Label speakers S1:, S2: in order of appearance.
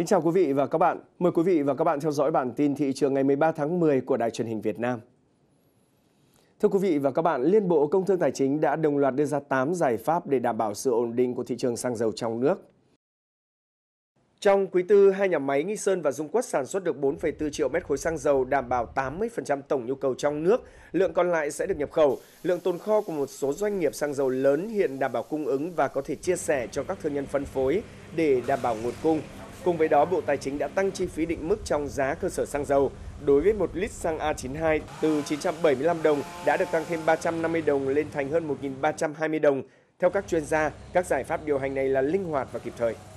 S1: Kính chào quý vị và các bạn. Mời quý vị và các bạn theo dõi bản tin thị trường ngày 13 tháng 10 của Đài truyền hình Việt Nam. Thưa quý vị và các bạn, Liên Bộ Công Thương Tài chính đã đồng loạt đưa ra 8 giải pháp để đảm bảo sự ổn định của thị trường xăng dầu trong nước. Trong quý tư, hai nhà máy Nghi Sơn và Dung Quất sản xuất được 4,4 triệu mét khối xăng dầu đảm bảo 80% tổng nhu cầu trong nước, lượng còn lại sẽ được nhập khẩu. Lượng tồn kho của một số doanh nghiệp xăng dầu lớn hiện đảm bảo cung ứng và có thể chia sẻ cho các thương nhân phân phối để đảm bảo nguồn cung. Cùng với đó, Bộ Tài chính đã tăng chi phí định mức trong giá cơ sở xăng dầu đối với một lít xăng A92 từ 975 đồng đã được tăng thêm 350 đồng lên thành hơn 1.320 đồng. Theo các chuyên gia, các giải pháp điều hành này là linh hoạt và kịp thời.